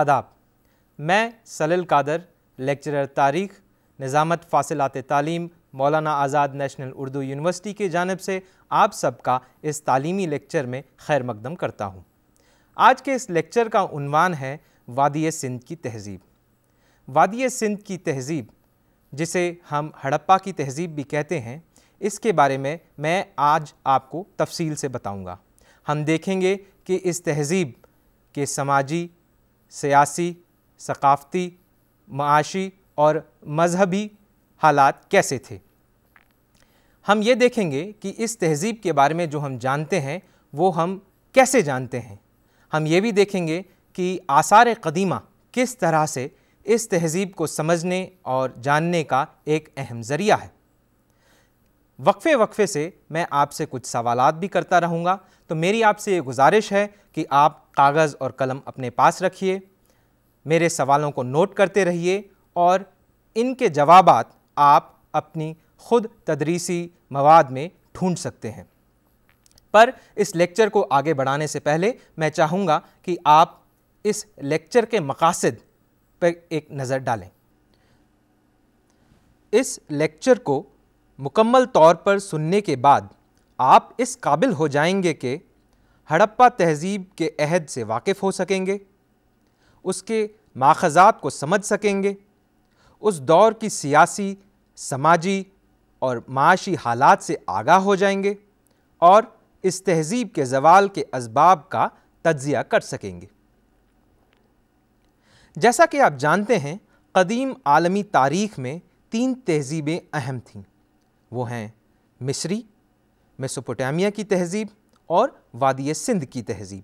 आदाब मैं सलिल कादर लेक्चरर तारीख़ निज़ामत फ़ासिलत तालीम मौलाना आज़ाद नेशनल उर्दू यूनिवर्सिटी की जानब से आप सबका इस तालीमी लेक्चर में खैर मकदम करता हूँ आज के इस लेक्चर का उनवान है वादिय सिंध की तहज़ीब वादिय सिंध की तहज़ीब जिसे हम हड़प्पा की तहज़ीब भी कहते हैं इसके बारे में मैं आज आपको तफसील से बताऊंगा। हम देखेंगे कि इस तहज़ीब के समाजी सियासी सकाफ़ती माशी और मजहबी हालात कैसे थे हम ये देखेंगे कि इस तहज़ीब के बारे में जो हम जानते हैं वो हम कैसे जानते हैं हम ये भी देखेंगे कि आसार कदीमा किस तरह से इस तहज़ीब को समझने और जानने का एक अहम ज़रिया है वक्फे वक्फे से मैं आपसे कुछ सवाल भी करता रहूँगा तो मेरी आपसे ये गुजारिश है कि आप कागज़ और कलम अपने पास रखिए मेरे सवालों को नोट करते रहिए और इनके जवाब आप अपनी खुद तदरीसी मवाद में ढूंढ सकते हैं पर इस लेक्चर को आगे बढ़ाने से पहले मैं चाहूँगा कि आप इस लेक्चर के मकासद पर एक नज़र डालें इस लेक्चर को मुकम्मल तौर पर सुनने के बाद आप इस काबिल हो जाएंगे कि हड़प्पा तहजीब के अहद से वाकिफ़ हो सकेंगे उसके माखजात को समझ सकेंगे उस दौर की सियासी समाजी और माशी हालात से आगाह हो जाएंगे और इस तहजीब के जवाल के इसबाब का तज्जिया कर सकेंगे जैसा कि आप जानते हैं कदीम आलमी तारीख़ में तीन तहजीबें अहम थीं वो हैं मिस्री मेसोपोटामिया की तहज़ीब और वादी सिंध की तहज़ीब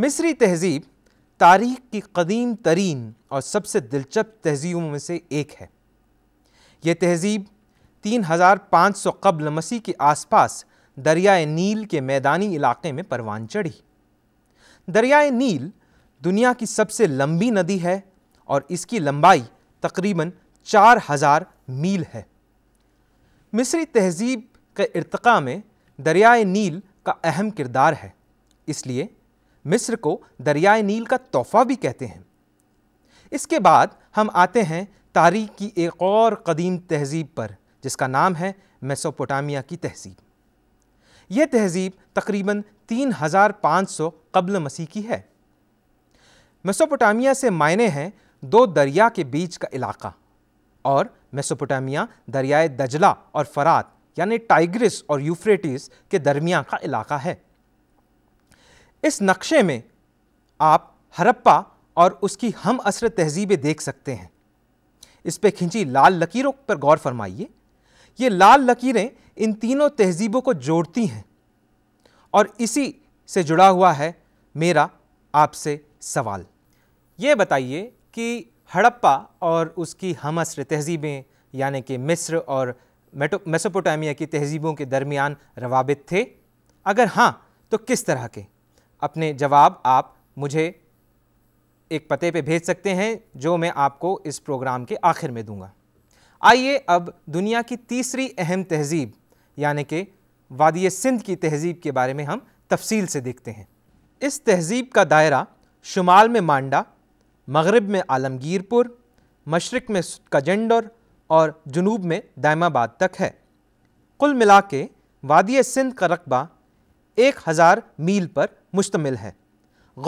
मिस्री तहज़ीब तारीख़ की कदीम तरीन और सबसे दिलचस्प तहज़ीबों में से एक है यह तहज़ीब 3500 कबल मसीह के आसपास दरियाए नील के मैदानी इलाके में परवान चढ़ी दरियाए नील दुनिया की सबसे लंबी नदी है और इसकी लंबाई तकरीबन 4000 मील है मिस्री तहजीब के इरतक़ा में दरियाए नील का अहम किरदार है इसलिए मिस्र को दरियाए नील का तोहफ़ा भी कहते हैं इसके बाद हम आते हैं तारीख की एक और कदीम तहजीब पर जिसका नाम है मेसोपोटामिया की तहजीब यह तहजीब तकरीबन 3500 कबल मसीह की है मेसोपोटामिया से मायने हैं दो दरिया के बीच का इलाका और मेसोपोटामिया दरियाए दजला और फरात यानी टाइग्रिस और यूफ्रेटिस के दरमिया का इलाका है इस नक्शे में आप हरप्पा और उसकी हम असर तहजीबें देख सकते हैं इस पर खिंची लाल लकीरों पर गौर फरमाइए ये लाल लकीरें इन तीनों तहजीबों को जोड़ती हैं और इसी से जुड़ा हुआ है मेरा आपसे सवाल ये बताइए कि हड़प्पा और उसकी हम असर तहजीबें यानी कि मिस्र और मेसोपोटामिया की तहजीबों के दरमियान रवाबित थे अगर हाँ तो किस तरह के अपने जवाब आप मुझे एक पते पे भेज सकते हैं जो मैं आपको इस प्रोग्राम के आखिर में दूंगा आइए अब दुनिया की तीसरी अहम तहजीब यानी कि वादी सिंध की तहजीब के बारे में हम तफसील से देखते हैं इस तहजीब का दायरा शुमाल में मांडा मगरब में आलमगीरपुर मशरक़ में कजेंडर और जनूब में दायमाबाद तक है कुल मिला के वादिय सिंध का रकबा एक हज़ार मील पर मुश्तमिल है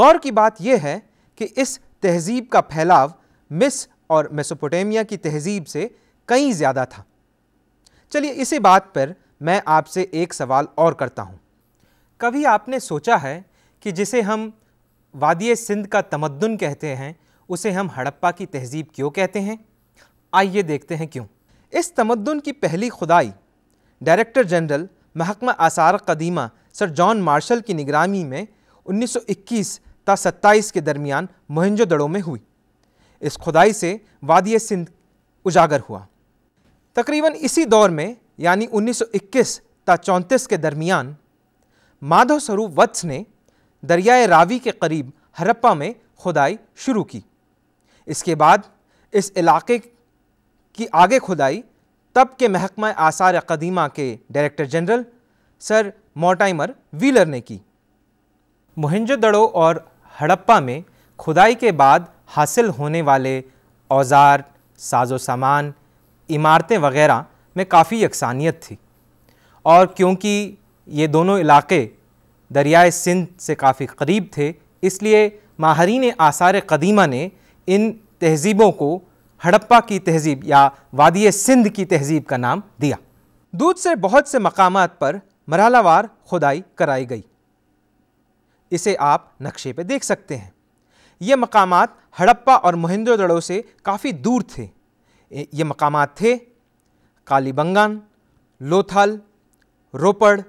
गौर की बात यह है कि इस तहज़ीब का फैलाव मिस और मेसोपोटामिया की तहज़ीब से कहीं ज़्यादा था चलिए इसी बात पर मैं आपसे एक सवाल और करता हूँ कभी आपने सोचा है कि जिसे हम वादिय सिंध का तमद्दन कहते हैं उसे हम हड़प्पा की तहजीब क्यों कहते हैं आइए देखते हैं क्यों इस तमद्दन की पहली खुदाई डायरेक्टर जनरल महकमा आसार कदीमा सर जॉन मार्शल की निगरानी में 1921 ता 27 के दरमियान मोहनजो में हुई इस खुदाई से वादिय सिंध उजागर हुआ तकरीबन इसी दौर में यानी 1921 ता चौंतीस के दरमियान माधव स्वरूप वत्स ने दरियाए रावी के करीब हरप्पा में खुदाई शुरू की इसके बाद इस इलाके की आगे खुदाई तब के महकमा आसार कदीमा के director general sir Mortimer Wheeler ने की मोहिंजोदड़ो और हड़प्पा में खुदाई के बाद हासिल होने वाले औजार साजो सामान इमारतें वगैरह में काफ़ी यकसानियत थी और क्योंकि ये दोनों इलाके दरियाए सिंध से काफ़ी करीब थे इसलिए माहरीन आसार कदीमा ने इन तहजीबों को हड़प्पा की तहजीब या वादिय सिंध की तहजीब का नाम दिया दूध से बहुत से मकाम पर मरहलावार खुदाई कराई गई इसे आप नक्शे पर देख सकते हैं ये मकाम हड़प्पा और मोहनजोदड़ो से काफ़ी दूर थे ये मकाम थे कालीबंगान लोथल रोपड़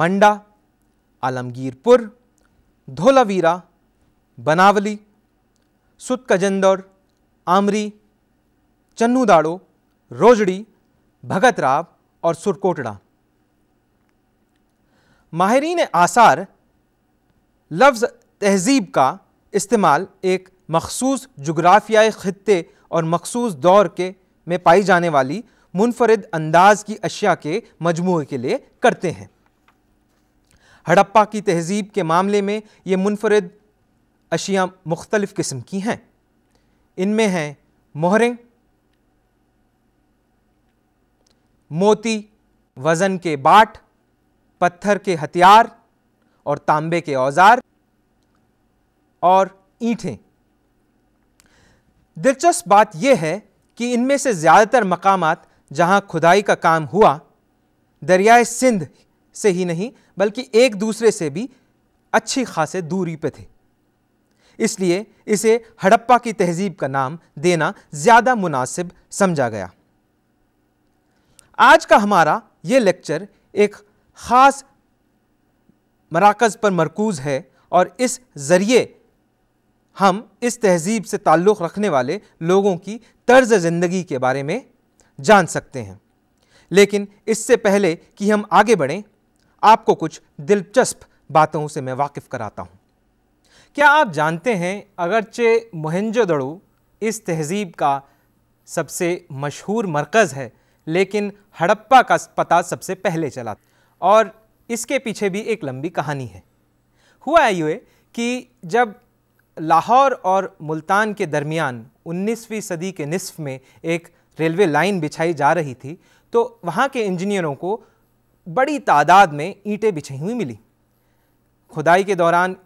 मंडा आलमगीरपुर धोलावीरा बनावली सुत कजंदर आमरी चन्नू दाड़ो रोजड़ी भगत राव और सुरकोटड़ा माहरीन आसार लफ्ज़ तहज़ीब का इस्तेमाल एक मखसूस जुग्राफियाई ख़त्े और मखसूस दौर के में पाई जाने वाली मुनफरद अंदाज की अशिया के मजमू के लिए करते हैं हड़प्पा की तहज़ीब के मामले में ये मुनफरद अशिया मुख्तलिफ़ किस्म की हैं इनमें हैं मोहरें मोती वज़न के बाट पत्थर के हथियार और तांबे के औजार और ईंटें दिलचस्प बात यह है कि इनमें से ज़्यादातर मकाम जहाँ खुदाई का काम हुआ दरियाए सिंध से ही नहीं बल्कि एक दूसरे से भी अच्छी खासे दूरी पे थे इसलिए इसे हड़प्पा की तहजीब का नाम देना ज़्यादा मुनासिब समझा गया आज का हमारा ये लेक्चर एक ख़ास मराकज़ पर मरकूज़ है और इस ज़रिए हम इस तहज़ीब से ताल्लुक़ रखने वाले लोगों की तर्ज़ ज़िंदगी के बारे में जान सकते हैं लेकिन इससे पहले कि हम आगे बढ़ें आपको कुछ दिलचस्प बातों से मैं वाकिफ़ कराता हूँ क्या आप जानते हैं अगरचे मोहनजोदड़ो इस तहजीब का सबसे मशहूर मरकज़ है लेकिन हड़प्पा का पता सबसे पहले चला और इसके पीछे भी एक लंबी कहानी है हुआ है ये कि जब लाहौर और मुल्तान के दरमियान 19वीं सदी के निसफ में एक रेलवे लाइन बिछाई जा रही थी तो वहाँ के इंजीनियरों को बड़ी तादाद में ईंटें बिछी हुई मिली खुदाई के दौरान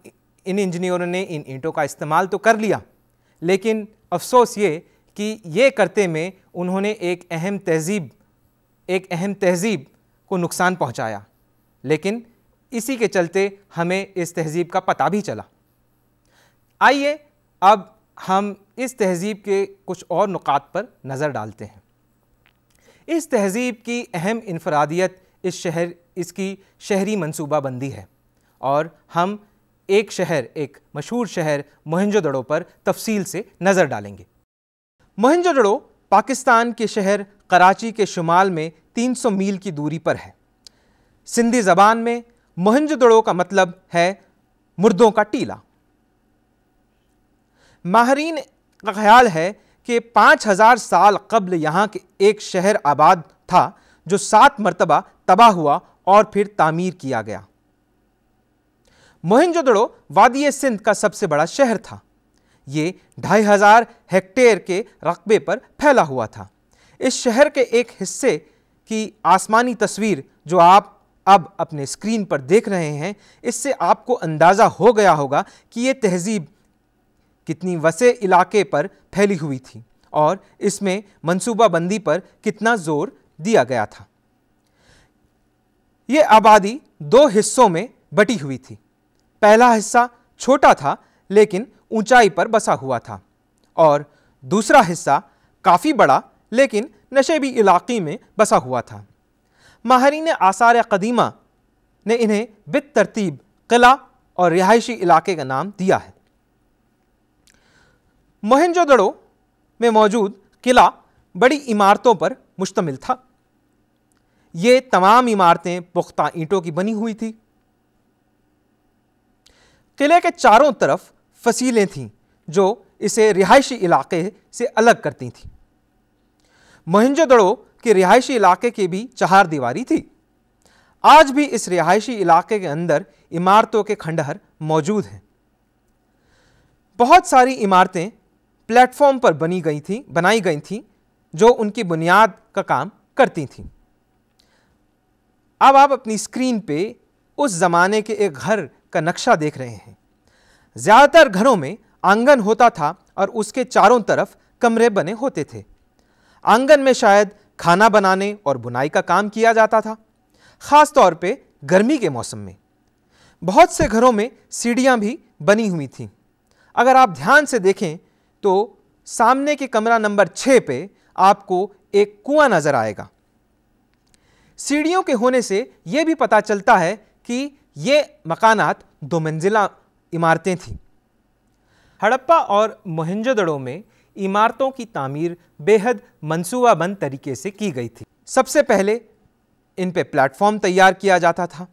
इन इंजीनियरों ने इन ईंटों का इस्तेमाल तो कर लिया लेकिन अफसोस ये कि ये करते में उन्होंने एक अहम तहजीब एक अहम तहजीब को नुकसान पहुंचाया लेकिन इसी के चलते हमें इस तहजीब का पता भी चला आइए अब हम इस तहजीब के कुछ और नुकात पर नज़र डालते हैं इस तहजीब की अहम इनफरादियत इस शहर इसकी शहरी मनसूबा बंदी है और हम एक शहर एक मशहूर शहर मोहनजोदड़ो पर तफसील से नज़र डालेंगे मोहनजोदड़ो पाकिस्तान के शहर कराची के शुमाल में 300 मील की दूरी पर है सिंधी ज़बान में मोहनजोदड़ो का मतलब है मुर्दों का टीला माहरीन का ख्याल है कि 5000 साल कबल यहाँ के एक शहर आबाद था जो सात मरतबा तबाह हुआ और फिर तामीर किया गया मोहिंजोदड़ो वादी सिंध का सबसे बड़ा शहर था ये ढाई हजार हेक्टेयर के रकबे पर फैला हुआ था इस शहर के एक हिस्से की आसमानी तस्वीर जो आप अब अपने स्क्रीन पर देख रहे हैं इससे आपको अंदाज़ा हो गया होगा कि ये तहजीब कितनी वसे इलाके पर फैली हुई थी और इसमें मनसूबाबंदी पर कितना जोर दिया गया था ये आबादी दो हिस्सों में बटी हुई थी पहला हिस्सा छोटा था लेकिन ऊंचाई पर बसा हुआ था और दूसरा हिस्सा काफ़ी बड़ा लेकिन नशेबी इलाके में बसा हुआ था माहरीन आसार कदीमा ने इन्हें बित तरतीब किला और रिहायशी इलाके का नाम दिया है मोहनजोदड़ो में मौजूद किला बड़ी इमारतों पर मुश्तमिल था ये तमाम इमारतें पुख्ता ईंटों की बनी हुई थी किले के चारों तरफ फसीलें थीं जो इसे रिहायशी इलाके से अलग करती थीं मोहनजोदड़ो के रिहायशी इलाके की भी चार दीवारी थी आज भी इस रिहायशी इलाके के अंदर इमारतों के खंडहर मौजूद हैं बहुत सारी इमारतें प्लेटफॉर्म पर बनी गई थी बनाई गई थी जो उनकी बुनियाद का काम करती थी अब आप अपनी स्क्रीन पे उस ज़माने के एक घर का नक्शा देख रहे हैं ज़्यादातर घरों में आंगन होता था और उसके चारों तरफ कमरे बने होते थे आंगन में शायद खाना बनाने और बुनाई का काम किया जाता था ख़ास तौर पे गर्मी के मौसम में बहुत से घरों में सीढ़ियाँ भी बनी हुई थीं अगर आप ध्यान से देखें तो सामने के कमरा नंबर छः पे आपको एक कुआं नज़र आएगा सीढ़ियों के होने से यह भी पता चलता है कि ये मकानात दो मंजिला इमारतें थीं हड़प्पा और मोहनजोदड़ो में इमारतों की तामीर बेहद मनसूबाबंद तरीके से की गई थी सबसे पहले इन पे प्लेटफॉर्म तैयार किया जाता था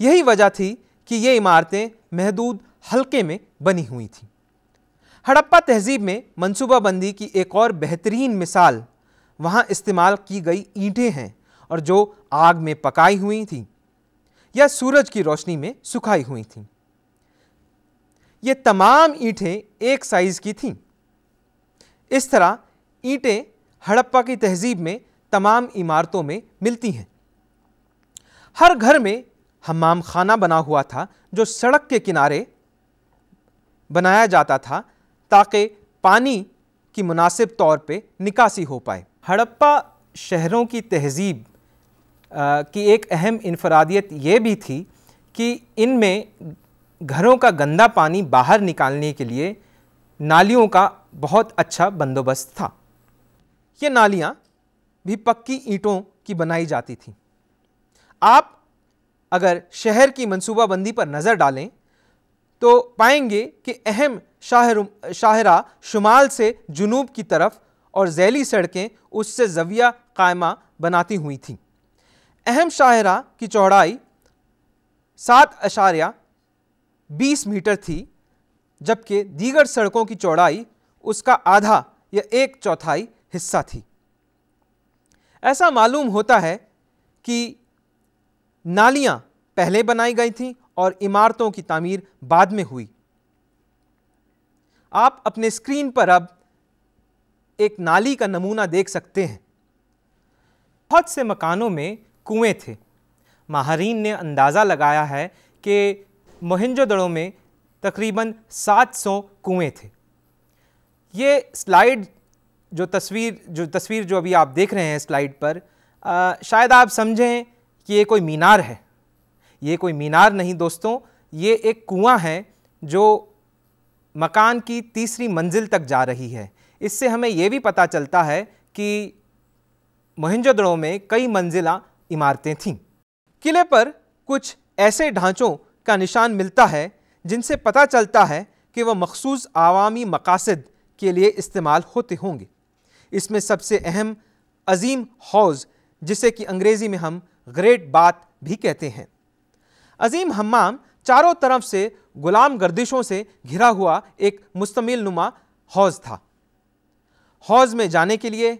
यही वजह थी कि ये इमारतें महदूद हल्के में बनी हुई थीं हड़प्पा तहजीब में मनसूबाबंदी की एक और बेहतरीन मिसाल वहाँ इस्तेमाल की गई ईंटें हैं और जो आग में पकाई हुई थीं या सूरज की रोशनी में सुखाई हुई थीं ये तमाम ईंटें एक साइज़ की थीं इस तरह ईंटें हड़प्पा की तहजीब में तमाम इमारतों में मिलती हैं हर घर में हमाम खाना बना हुआ था जो सड़क के किनारे बनाया जाता था ताकि पानी की मुनासिब तौर पे निकासी हो पाए हड़प्पा शहरों की तहजीब की एक अहम इनफरादियत ये भी थी कि इनमें घरों का गंदा पानी बाहर निकालने के लिए नालियों का बहुत अच्छा बंदोबस्त था ये नालियाँ भी पक्की ईंटों की बनाई जाती थी आप अगर शहर की मनसूबाबंदी पर नज़र डालें तो पाएंगे कि अहम शाहर शाहरा शुमाल से जुनूब की तरफ और जैली सड़कें उससे जविया कायमा बनाती हुई थीं अहम शाहरा की चौड़ाई सात अशारिया बीस मीटर थी जबकि दीगर सड़कों की चौड़ाई उसका आधा या एक चौथाई हिस्सा थी ऐसा मालूम होता है कि नालियाँ पहले बनाई गई थीं और इमारतों की तामीर बाद में हुई आप अपने स्क्रीन पर अब एक नाली का नमूना देख सकते हैं बहुत से मकानों में कुएं थे माहरीन ने अंदाज़ा लगाया है कि मोहिंजोदड़ों में तकरीबन 700 कुएं थे ये स्लाइड जो तस्वीर जो तस्वीर जो अभी आप देख रहे हैं स्लाइड पर आ, शायद आप समझें कि ये कोई मीनार है ये कोई मीनार नहीं दोस्तों ये एक कुआं है जो मकान की तीसरी मंजिल तक जा रही है इससे हमें ये भी पता चलता है कि मोहिंजोदड़ों में कई मंजिला इमारतें थीं किले पर कुछ ऐसे ढांचों का निशान मिलता है जिनसे पता चलता है कि वह मखसूस आवामी मकासद के लिए इस्तेमाल होते होंगे इसमें सबसे अहम अजीम हौज़ जिसे कि अंग्रेज़ी में हम ग्रेट बात भी कहते हैं अजीम हमाम चारों तरफ से गुलाम गर्दिशों से घिरा हुआ एक मुस्तमिल नुमा हौज़ था हौज़ में जाने के लिए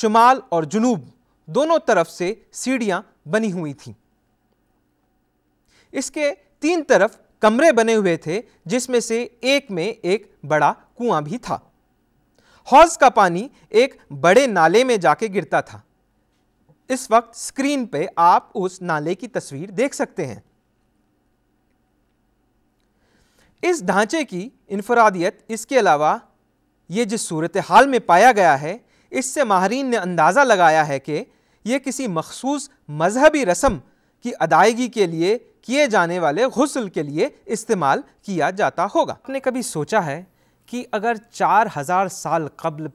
शुमाल और जुनूब दोनों तरफ से सीढ़ियां बनी हुई थीं इसके तीन तरफ कमरे बने हुए थे जिसमें से एक में एक बड़ा कुआं भी था हौज का पानी एक बड़े नाले में जाके गिरता था इस वक्त स्क्रीन पे आप उस नाले की तस्वीर देख सकते हैं इस ढांचे की इनफरादियत इसके अलावा ये जिस सूरत हाल में पाया गया है इससे माहरीन ने अंदाज़ा लगाया है कि ये किसी मखसूस मजहबी रस्म की अदायगी के लिए किए जाने वाले गसल के लिए इस्तेमाल किया जाता होगा आपने कभी सोचा है कि अगर चार हज़ार साल कबल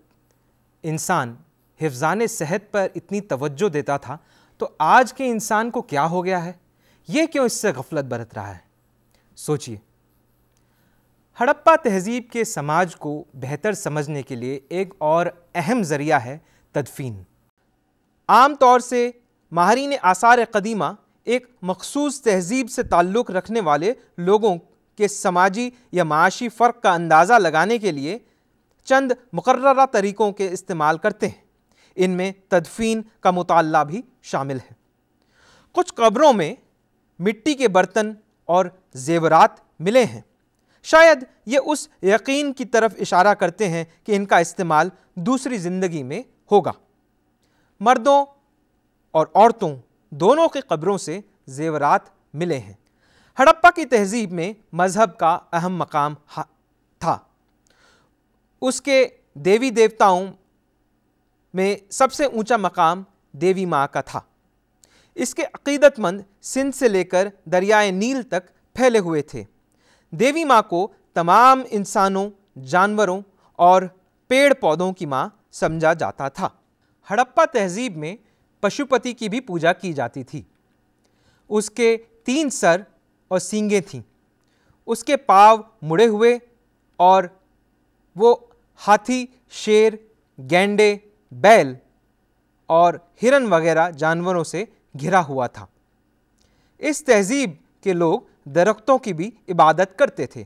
इंसान हिफान सेहत पर इतनी तवज्जो देता था तो आज के इंसान को क्या हो गया है ये क्यों इससे गफलत बरत रहा है सोचिए हड़प्पा तहजीब के समाज को बेहतर समझने के लिए एक और अहम ज़रिया है तदफीन आम तौर से माहरीन आसार कदीमा एक मखसूस तहजीब से ताल्लुक़ रखने वाले लोगों के समाजी या माशी फ़र्क का अंदाज़ा लगाने के लिए चंद मुकर्रा तरीक़ों के इस्तेमाल करते हैं इनमें तदफीन का मताल भी शामिल है कुछ कब्रों में मिट्टी के बर्तन और जेवरात मिले हैं शायद ये उस यकीन की तरफ इशारा करते हैं कि इनका इस्तेमाल दूसरी ज़िंदगी में होगा मर्दों और औरतों दोनों की कब्रों से जेवरात मिले हैं हड़प्पा की तहजीब में मज़हब का अहम मकाम था उसके देवी देवताओं में सबसे ऊंचा मकाम देवी माँ का था इसके अकीदतमंद सिंध से लेकर दरियाए नील तक फैले हुए थे देवी माँ को तमाम इंसानों जानवरों और पेड़ पौधों की माँ समझा जाता था हड़प्पा तहजीब में पशुपति की भी पूजा की जाती थी उसके तीन सर और सींगे थीं उसके पाव मुड़े हुए और वो हाथी शेर गेंडे बैल और हिरन वगैरह जानवरों से घिरा हुआ था इस तहजीब के लोग दरख्तों की भी इबादत करते थे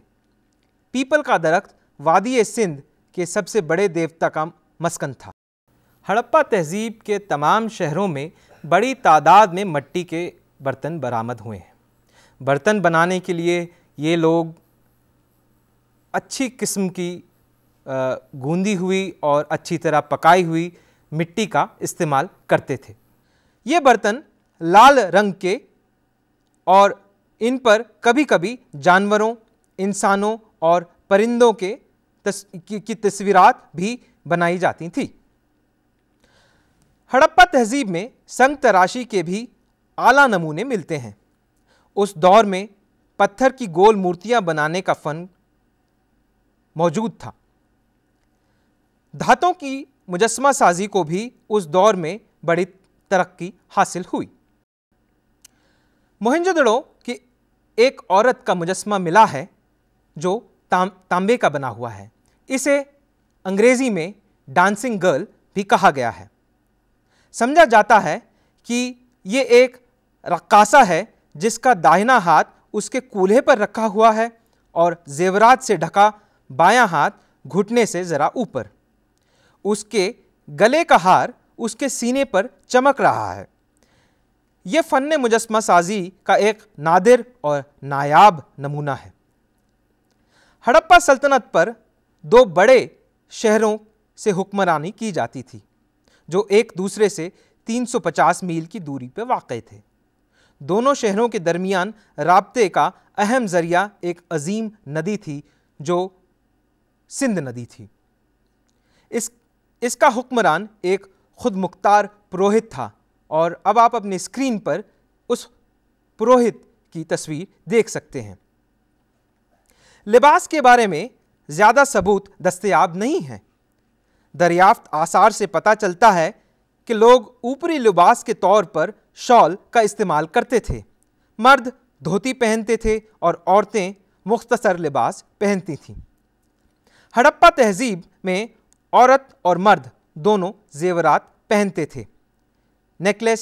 पीपल का दरख्त वादी सिंध के सबसे बड़े देवता का मस्कन था हड़प्पा तहजीब के तमाम शहरों में बड़ी तादाद में मट्टी के बर्तन बरामद हुए हैं बर्तन बनाने के लिए ये लोग अच्छी किस्म की गूंदी हुई और अच्छी तरह पकाई हुई मिट्टी का इस्तेमाल करते थे ये बर्तन लाल रंग के और इन पर कभी कभी जानवरों इंसानों और परिंदों के तस, की, की तस्वीरात भी बनाई जाती थी हड़प्पा तहजीब में संग तराशी के भी आला नमूने मिलते हैं उस दौर में पत्थर की गोल मूर्तियां बनाने का फन मौजूद था धातों की मुजस्मा साजी को भी उस दौर में बड़ी तरक्की हासिल हुई मोहिंजोदड़ो एक औरत का मुजस्मा मिला है जो ताम तांबे का बना हुआ है इसे अंग्रेज़ी में डांसिंग गर्ल भी कहा गया है समझा जाता है कि ये एक रक्कासा है जिसका दाहिना हाथ उसके कूल्हे पर रखा हुआ है और जेवरात से ढका बायां हाथ घुटने से ज़रा ऊपर उसके गले का हार उसके सीने पर चमक रहा है ये फ़न मुजस्मा साजी का एक नादिर और नायाब नमूना है हड़प्पा सल्तनत पर दो बड़े शहरों से हुक्मरानी की जाती थी जो एक दूसरे से 350 मील की दूरी पर वाक़ थे दोनों शहरों के दरमियान रबते का अहम ज़रिया एक अजीम नदी थी जो सिंध नदी थी इस इसका हुक्मरान एक खुद मुख्तार पुरोहित था और अब आप अपने स्क्रीन पर उस पुरोहित की तस्वीर देख सकते हैं लिबास के बारे में ज़्यादा सबूत दस्तयाब नहीं हैं दरियाफ्त आसार से पता चलता है कि लोग ऊपरी लिबास के तौर पर शॉल का इस्तेमाल करते थे मर्द धोती पहनते थे और औरतें मुख्तसर लिबास पहनती थीं हड़प्पा तहजीब में औरत और मर्द दोनों जेवरात पहनते थे नेकलेस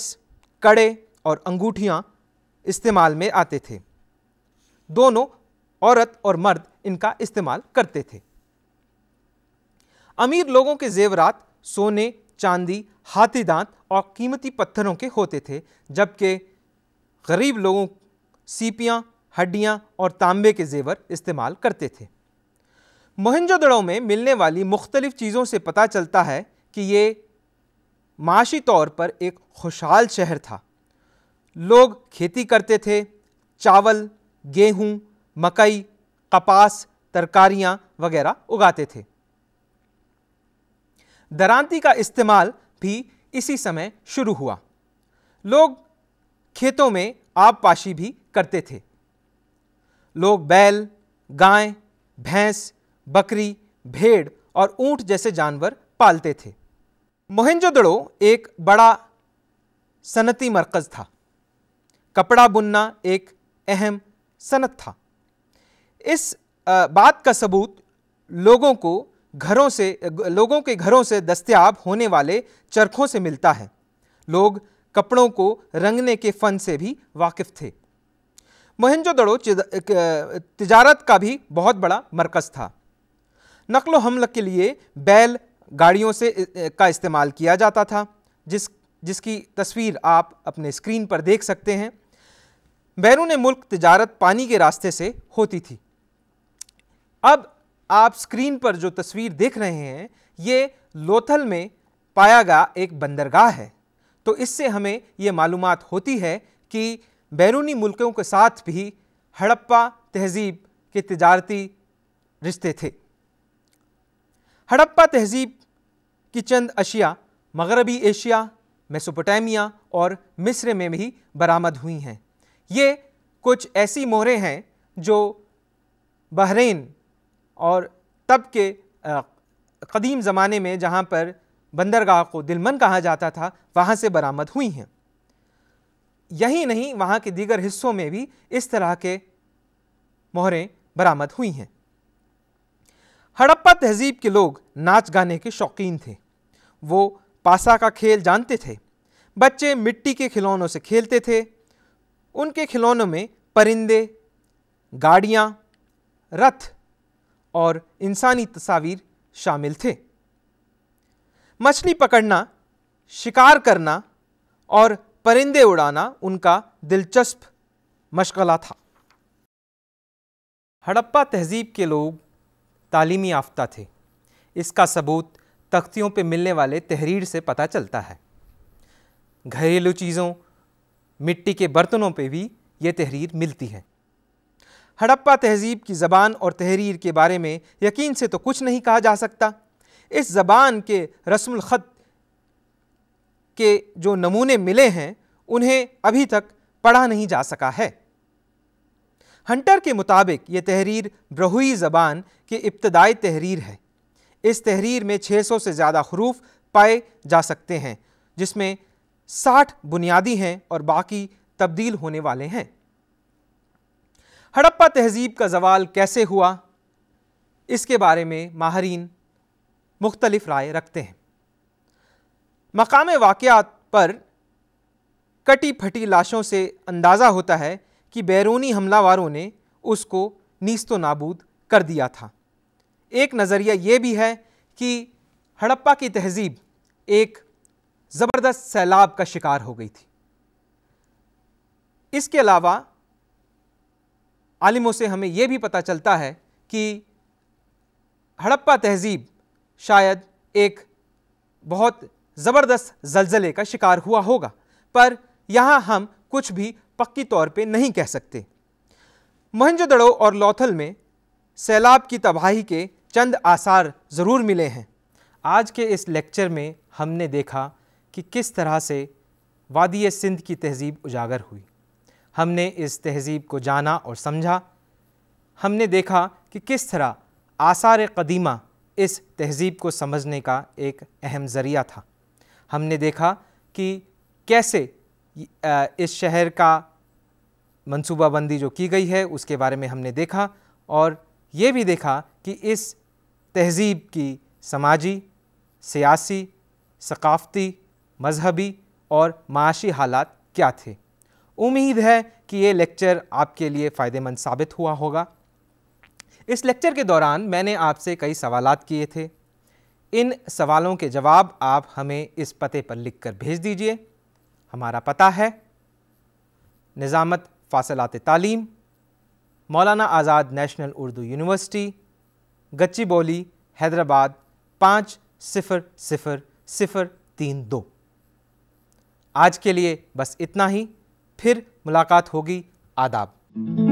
कड़े और अंगूठियाँ इस्तेमाल में आते थे दोनों औरत और मर्द इनका इस्तेमाल करते थे अमीर लोगों के जेवरात सोने चांदी हाथी दांत और कीमती पत्थरों के होते थे जबकि गरीब लोगों सीपियाँ हड्डियाँ और तांबे के जेवर इस्तेमाल करते थे मोहनजोदड़ों में मिलने वाली मुख्तलिफ़ चीज़ों से पता चलता है कि ये माशी तौर पर एक खुशहाल शहर था लोग खेती करते थे चावल गेहूं, मकई कपास तरकारियां वगैरह उगाते थे दरांती का इस्तेमाल भी इसी समय शुरू हुआ लोग खेतों में आबपाशी भी करते थे लोग बैल गाय भैंस बकरी भेड़ और ऊंट जैसे जानवर पालते थे मोहनजोदड़ो एक बड़ा सनती मरकज़ था कपड़ा बुनना एक अहम सनत था इस बात का सबूत लोगों को घरों से लोगों के घरों से दस्तियाब होने वाले चरखों से मिलता है लोग कपड़ों को रंगने के फ़न से भी वाकिफ़ थे मोहनजोदड़ो तिजारत का भी बहुत बड़ा मरकज़ था नकलो हमल के लिए बैल गाड़ियों से का इस्तेमाल किया जाता था जिस जिसकी तस्वीर आप अपने स्क्रीन पर देख सकते हैं बैरून मुल्क तजारत पानी के रास्ते से होती थी अब आप स्क्रीन पर जो तस्वीर देख रहे हैं ये लोथल में पाया गया एक बंदरगाह है तो इससे हमें ये मालूम होती है कि बैरूनी मुल्कों के साथ भी हड़प्पा तहजीब के तजारती रिश्ते थे हड़प्पा तहजीब कि चंद अशिया मगरबी एशिया मेसोपोटामिया और मिस्र में भी बरामद हुई हैं ये कुछ ऐसी मोहरें हैं जो बहरीन और तब के कदीम ज़माने में जहाँ पर बंदरगाह को दिलमन कहा जाता था वहाँ से बरामद हुई हैं यही नहीं वहाँ के दीगर हिस्सों में भी इस तरह के मोहरें बरामद हुई हैं हड़प्पा तहजीब के लोग नाच गाने के शौकीन थे वो पासा का खेल जानते थे बच्चे मिट्टी के खिलौनों से खेलते थे उनके खिलौनों में परिंदे गाड़ियाँ रथ और इंसानी तस्वीर शामिल थे मछली पकड़ना शिकार करना और परिंदे उड़ाना उनका दिलचस्प मशगला था हड़प्पा तहजीब के लोग तालीमी याफ्ता थे इसका सबूत तख्तियों पर मिलने वाले तहरीर से पता चलता है घरेलू चीज़ों मिट्टी के बर्तनों पर भी ये तहरीर मिलती है हड़प्पा तहजीब की ज़बान और तहरीर के बारे में यकीन से तो कुछ नहीं कहा जा सकता इस ज़बान के ख़त के जो नमूने मिले हैं उन्हें अभी तक पढ़ा नहीं जा सका है हंटर के मुताबिक ये तहरीर ब्रहुई ज़बान की इब्तदाई तहरीर है इस तहरीर में 600 से ज़्यादा हरूफ पाए जा सकते हैं जिसमें 60 बुनियादी हैं और बाकी तब्दील होने वाले हैं हड़प्पा तहजीब का जवाल कैसे हुआ इसके बारे में माहरीन मुख्तलिफ राय रखते हैं मकाम वाक़ पर कटी फटी लाशों से अंदाज़ा होता है कि बैरूनी हमलावरों ने उसको नीस्तो नाबूद कर दिया था एक नज़रिया ये भी है कि हड़प्पा की तहजीब एक ज़बरदस्त सैलाब का शिकार हो गई थी इसके अलावा आलिमों से हमें यह भी पता चलता है कि हड़प्पा तहजीब शायद एक बहुत ज़बरदस्त जलजले का शिकार हुआ होगा पर यहाँ हम कुछ भी पक्की तौर पे नहीं कह सकते मोहनजोदड़ो और लौथल में सैलाब की तबाही के चंद आसार ज़रूर मिले हैं आज के इस लेक्चर में हमने देखा कि किस तरह से वादी सिंध की तहज़ीब उजागर हुई हमने इस तहज़ीब को जाना और समझा हमने देखा कि किस तरह आसार कदीमा इस तहज़ीब को समझने का एक अहम ज़रिया था हमने देखा कि कैसे इस शहर का मनसूबाबंदी जो की गई है उसके बारे में हमने देखा और ये भी देखा कि इस तहज़ीब की समाजी सियासी सकाफ़ती मजहबी और माशी हालात क्या थे उम्मीद है कि ये लेक्चर आपके लिए फ़ायदेमंद साबित हुआ होगा इस लेक्चर के दौरान मैंने आपसे कई सवाल किए थे इन सवालों के जवाब आप हमें इस पते पर लिख कर भेज दीजिए हमारा पता है निज़ामत फासलात तालीम मौलाना आज़ाद नेशनल उर्दू यूनिवर्सिटी गच्ची बोली हैदराबाद पाँच सिफर सिफर सिफर तीन दो आज के लिए बस इतना ही फिर मुलाकात होगी आदाब